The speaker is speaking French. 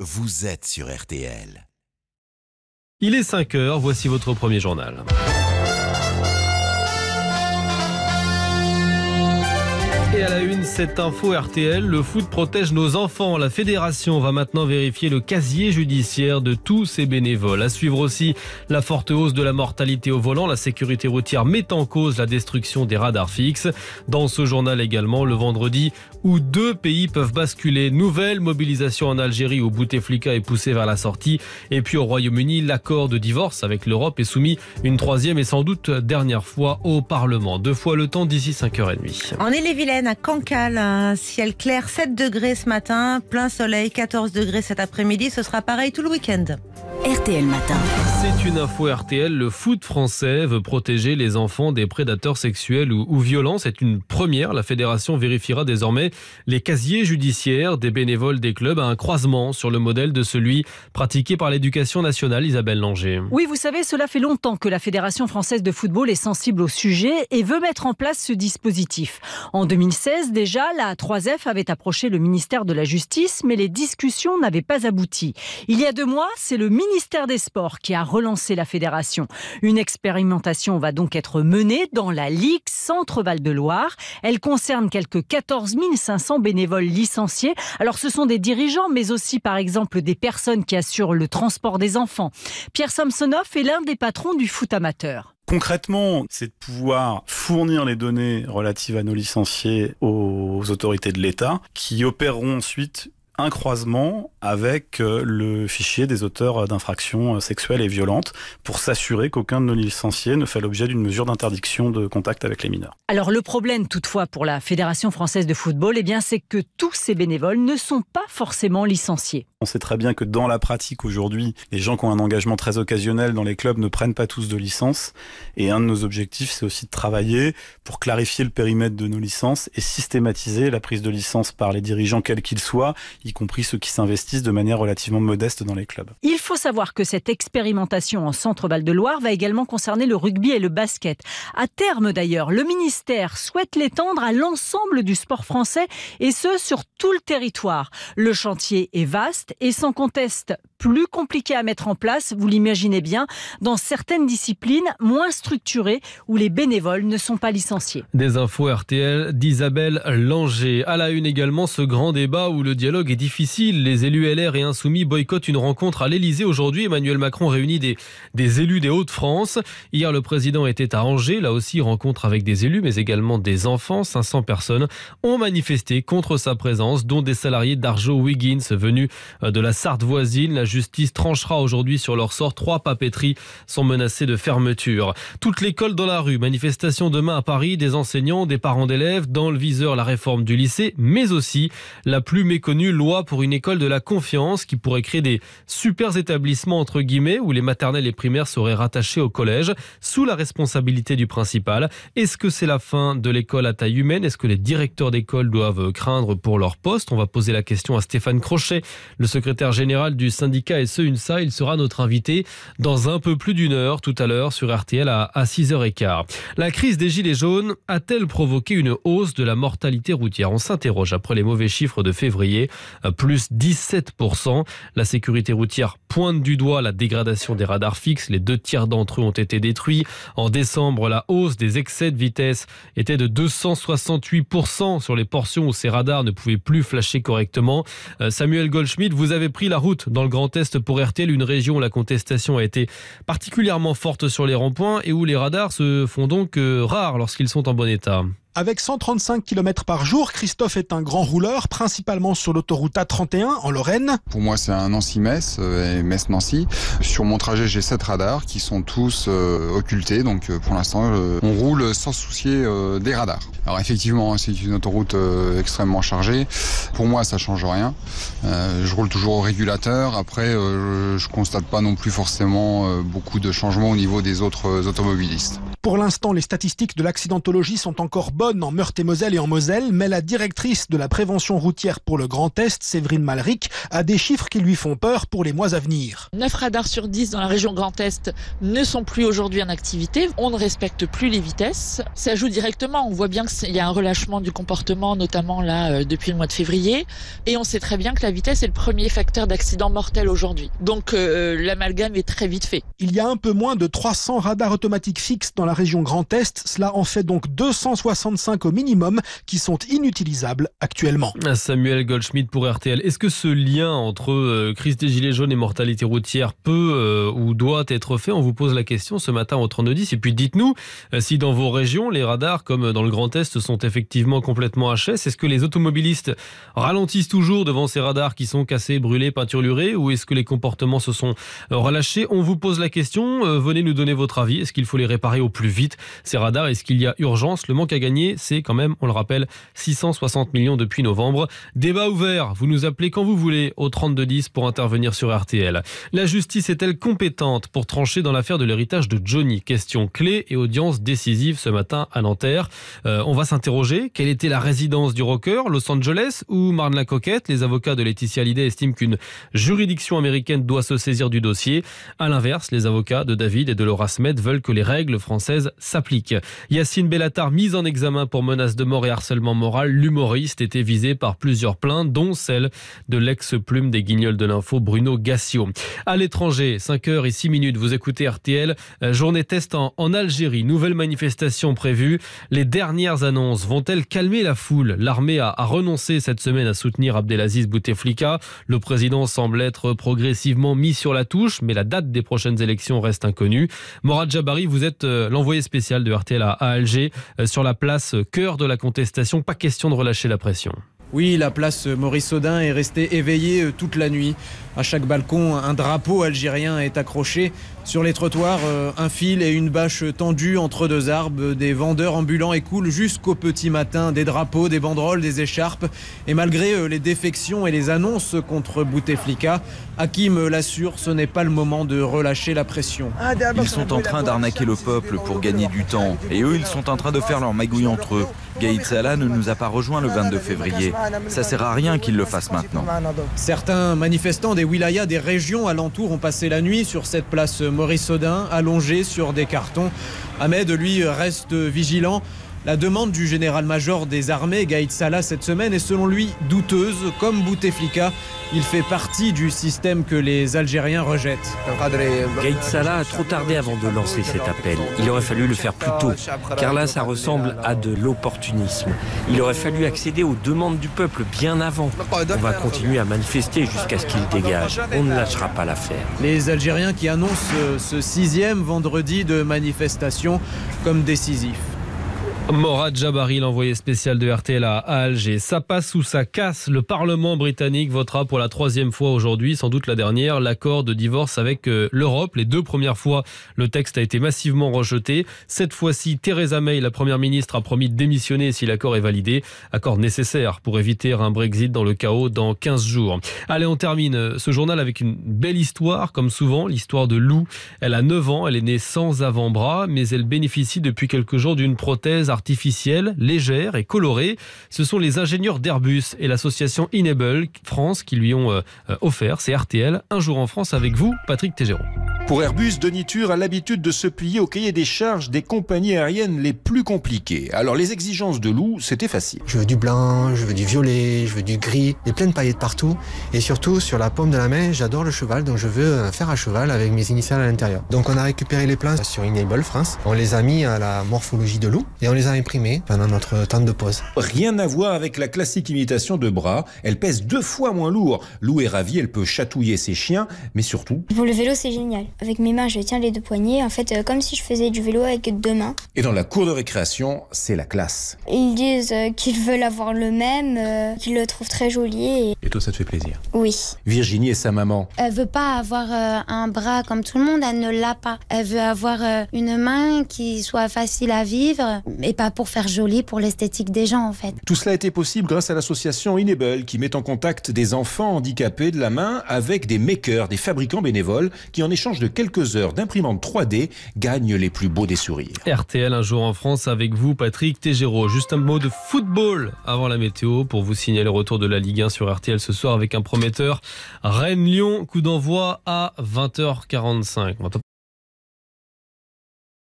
Vous êtes sur RTL. Il est 5 heures, voici votre premier journal. Et à la une, cette info RTL, le foot protège nos enfants. La fédération va maintenant vérifier le casier judiciaire de tous ses bénévoles. À suivre aussi la forte hausse de la mortalité au volant. La sécurité routière met en cause la destruction des radars fixes. Dans ce journal également, le vendredi, où deux pays peuvent basculer. Nouvelle mobilisation en Algérie où Bouteflika est poussé vers la sortie. Et puis au Royaume-Uni, l'accord de divorce avec l'Europe est soumis une troisième et sans doute dernière fois au Parlement. Deux fois le temps d'ici 5h30. On est les à Cancale, un ciel clair, 7 degrés ce matin, plein soleil, 14 degrés cet après-midi, ce sera pareil tout le week-end. RTL Matin. C'est une info RTL. Le foot français veut protéger les enfants des prédateurs sexuels ou, violents. C'est une première. La fédération vérifiera désormais les casiers judiciaires des bénévoles des clubs à un croisement sur le modèle de celui pratiqué par l'éducation nationale, Isabelle Langer. Oui, vous savez, cela fait longtemps que la Fédération française de football est sensible au sujet et veut mettre en place ce dispositif. En 2016, déjà, la 3F avait approché le ministère de la Justice, mais les discussions n'avaient pas abouti. Il y a deux mois, c'est le ministère ministère des Sports qui a relancé la fédération. Une expérimentation va donc être menée dans la Ligue Centre-Val de Loire. Elle concerne quelques 14 500 bénévoles licenciés. Alors ce sont des dirigeants, mais aussi par exemple des personnes qui assurent le transport des enfants. Pierre Samsonoff est l'un des patrons du foot amateur. Concrètement, c'est de pouvoir fournir les données relatives à nos licenciés aux autorités de l'État qui opéreront ensuite un croisement avec euh, le fichier des auteurs euh, d'infractions euh, sexuelles et violentes pour s'assurer qu'aucun de nos licenciés ne fait l'objet d'une mesure d'interdiction de contact avec les mineurs. Alors le problème toutefois pour la Fédération française de football, et eh bien c'est que tous ces bénévoles ne sont pas forcément licenciés. On sait très bien que dans la pratique aujourd'hui, les gens qui ont un engagement très occasionnel dans les clubs ne prennent pas tous de licence et un de nos objectifs c'est aussi de travailler pour clarifier le périmètre de nos licences et systématiser la prise de licence par les dirigeants quels qu'ils soient y compris ceux qui s'investissent de manière relativement modeste dans les clubs. Il faut savoir que cette expérimentation en centre-val de Loire va également concerner le rugby et le basket. À terme d'ailleurs, le ministère souhaite l'étendre à l'ensemble du sport français et ce sur tout le territoire. Le chantier est vaste et sans conteste plus compliqué à mettre en place, vous l'imaginez bien, dans certaines disciplines moins structurées où les bénévoles ne sont pas licenciés. Des infos RTL d'Isabelle Langer. À la une également, ce grand débat où le dialogue est difficile. Les élus LR et Insoumis boycottent une rencontre à l'Elysée aujourd'hui. Emmanuel Macron réunit des, élus des Hauts-de-France. Hier, le président était à Angers. Là aussi, rencontre avec des élus, mais également des enfants. 500 personnes ont manifesté contre sa présence, dont des salariés d'Arjo Wiggins venus euh, de la Sarthe voisine. La justice tranchera aujourd'hui sur leur sort. Trois papeteries sont menacées de fermeture. Toute l'école dans la rue. Manifestation demain à Paris des enseignants, des parents d'élèves. Dans le viseur, la réforme du lycée, mais aussi la plus méconnue loi pour une école de la confiance qui pourrait créer des super établissements entre guillemets où les maternelles et primaires seraient rattachées au collège sous la responsabilité du principal. Est-ce que c'est la fin de l'école à taille humaine Est-ce que les directeurs d'école doivent craindre pour leur poste On va poser la question à Stéphane Crochet, le secrétaire général du syndicat E une ça, Il sera notre invité dans un peu plus d'une heure tout à l'heure sur RTL à, à 6h15. La crise des Gilets jaunes a-t-elle provoqué une hausse de la mortalité routière On s'interroge après les mauvais chiffres de février, euh, plus 17%. La sécurité routière pointe du doigt la dégradation des radars fixes. Les deux tiers d'entre eux ont été détruits. En décembre, la hausse des excès de vitesse était de 268% sur les portions où ces radars ne pouvaient plus flasher correctement. Euh, Samuel Goldschmidt, vous avez pris la route dans le Grand pour RTL, une région où la contestation a été particulièrement forte sur les ronds-points et où les radars se font donc euh, rares lorsqu'ils sont en bon état. Avec 135 km par jour, Christophe est un grand rouleur, principalement sur l'autoroute A31 en Lorraine. Pour moi, c'est un Nancy-Metz euh, et Metz-Nancy. Sur mon trajet, j'ai 7 radars qui sont tous euh, occultés. Donc euh, pour l'instant, on roule sans soucier des radars. Alors effectivement, hein, c'est une autoroute extrêmement chargée. Pour moi, ça ne change rien. je roule toujours au régulateur. Après, je constate pas non plus forcément beaucoup de changements au niveau des autres automobilistes. Pour l'instant, les statistiques de l'accidentologie sont encore bonnes en Meurthe-et-Moselle et en Moselle, mais la directrice de la prévention routière pour le Grand Est, Séverine Malric, a des chiffres qui lui font peur pour les mois à venir. 9 radars sur 10 dans la région Grand Est ne sont plus aujourd'hui en activité. On ne respecte plus les vitesses. Ça joue directement. On voit bien qu'il y a un relâchement du comportement, notamment là, euh, depuis le mois de février. Et on sait très bien que la vitesse est le premier facteur d'accident mortel aujourd'hui. Donc, euh, l'amalgame est très vite fait. Il y a un peu moins de 300 radars automatiques fixes dans la région Grand Est. Cela en fait donc 260 5 au minimum qui sont inutilisables actuellement. Samuel Goldschmidt pour RTL. Est-ce que ce lien entre euh, crise des gilets jaunes et mortalité routière peut euh, ou doit être fait On vous pose la question ce matin au 3210. Et puis dites-nous euh, si dans vos régions, les radars, comme dans le Grand Est, sont effectivement complètement HS. Est-ce que les automobilistes ralentissent toujours devant ces radars qui sont cassés, brûlés, peinturlurés Ou est-ce que les comportements se sont relâchés On vous pose la question. Venez nous donner votre avis. Est-ce qu'il faut les réparer au plus vite, ces radars Est-ce qu'il y a urgence Le manque à gagner c'est quand même, on le rappelle, 660 millions depuis novembre. Débat ouvert, vous nous appelez quand vous voulez au 3210 pour intervenir sur RTL. La justice est-elle compétente pour trancher dans l'affaire de l'héritage de Johnny Question clé et audience décisive ce matin à Nanterre. Euh, on va s'interroger, quelle était la résidence du rocker Los Angeles ou Marne-la-Coquette Les avocats de Laetitia Hallyday estiment qu'une juridiction américaine doit se saisir du dossier. À l'inverse, les avocats de David et de Laura Smed veulent que les règles françaises s'appliquent. Yacine Bellatar mise en examen pour menace de mort et harcèlement moral, l'humoriste était visé par plusieurs plaintes, dont celle de l'ex-plume des guignols de l'info Bruno Gassio. À l'étranger, 5h et 6 minutes, vous écoutez RTL, euh, journée test en, Algérie, nouvelle manifestation prévue. Les dernières annonces vont-elles calmer la foule L'armée a, renoncé cette semaine à soutenir Abdelaziz Bouteflika. Le président semble être progressivement mis sur la touche, mais la date des prochaines élections reste inconnue. Morad Jabari, vous êtes euh, l'envoyé spécial de RTL à, à Alger euh, sur la place euh, cœur de la contestation. Pas question de relâcher la pression. Oui, la place Maurice Audin est restée éveillée euh, toute la nuit. À chaque balcon, un drapeau algérien est accroché. Sur les trottoirs, euh, un fil et une bâche tendue entre deux arbres. Des vendeurs ambulants écoulent jusqu'au petit matin des drapeaux, des banderoles, des écharpes. Et malgré euh, les défections et les annonces contre Bouteflika, Hakim l'assure, ce n'est pas le moment de relâcher la pression. Ah, ils sont en train d'arnaquer le peuple pour gagner du temps. Et eux, ils sont en train de faire leur magouille entre eux. Gaïd Salah ne nous a pas rejoint le 22 février. Ça sert à rien qu'il le fasse maintenant. Certains manifestants des wilayas des régions alentour ont passé la nuit sur cette place Maurice Audin, allongés sur des cartons. Ahmed, lui, reste vigilant. La demande du général-major des armées, Gaït Salah, cette semaine est selon lui douteuse. Comme Bouteflika, il fait partie du système que les Algériens rejettent. Gaïd Salah a trop tardé avant de lancer cet appel. Il aurait fallu le faire plus tôt, car là, ça ressemble à de l'opportunisme. Il aurait fallu accéder aux demandes du peuple bien avant. On va continuer à manifester jusqu'à ce qu'il dégage. On ne lâchera pas l'affaire. Les Algériens qui annoncent ce sixième vendredi de manifestation comme décisif. Morad Jabari, l'envoyé spécial de RTL à Alger. Ça passe ou ça casse. Le Parlement britannique votera pour la troisième fois aujourd'hui, sans doute la dernière, l'accord de divorce avec euh, l'Europe. Les deux premières fois, le texte a été massivement rejeté. Cette fois-ci, Theresa May, la première ministre, a promis de démissionner si l'accord est validé. Accord nécessaire pour éviter un Brexit dans le chaos dans 15 jours. Allez, on termine euh, ce journal avec une belle histoire, comme souvent, l'histoire de Lou. Elle a 9 ans, elle est née sans avant-bras, mais elle bénéficie depuis quelques jours d'une prothèse artificielle, légère et colorée. Ce sont les ingénieurs d'Airbus et l'association Enable France qui lui ont euh, euh, offert, c'est RTL, un jour en France avec vous, Patrick Tégéron. Pour Airbus, Deniture a l'habitude de se plier au cahier des charges des compagnies aériennes les plus compliquées. Alors les exigences de loup, c'était facile. Je veux du blanc, je veux du violet, je veux du gris, des pleines paillettes partout. Et surtout, sur la paume de la main, j'adore le cheval, donc je veux euh, faire à cheval avec mes initiales à l'intérieur. Donc on a récupéré les plans sur Enable France, on les a mis à la morphologie de Lou, et on les a imprimés pendant notre temps de pause. Rien à voir avec la classique imitation de bras, elle pèse deux fois moins lourd. Lou est ravie, elle peut chatouiller ses chiens, mais surtout... Pour le vélo, c'est génial. Avec mes mains, je tiens les deux poignets, en fait, euh, comme si je faisais du vélo avec deux mains. Et dans la cour de récréation, c'est la classe. Ils disent euh, qu'ils veulent avoir le même, euh, qu'ils le trouvent très joli. Et... et... toi, ça te fait plaisir Oui. Virginie et sa maman Elle veut pas avoir un bras comme tout le monde, elle ne l'a pas. Elle veut avoir une main qui soit facile à vivre, mais pas pour faire joli, pour l'esthétique des gens, en fait. Tout cela a été possible grâce à l'association Enable, qui met en contact des enfants handicapés de la main avec des makers, des fabricants bénévoles, qui en échange de quelques heures d'imprimante 3D gagne les plus beaux des sourires. RTL, un jour en France avec vous, Patrick Tégéraud. Juste un mot de football avant la météo pour vous signaler le retour de la Ligue 1 sur RTL ce soir avec un prometteur Rennes-Lyon, coup d'envoi à 20h45.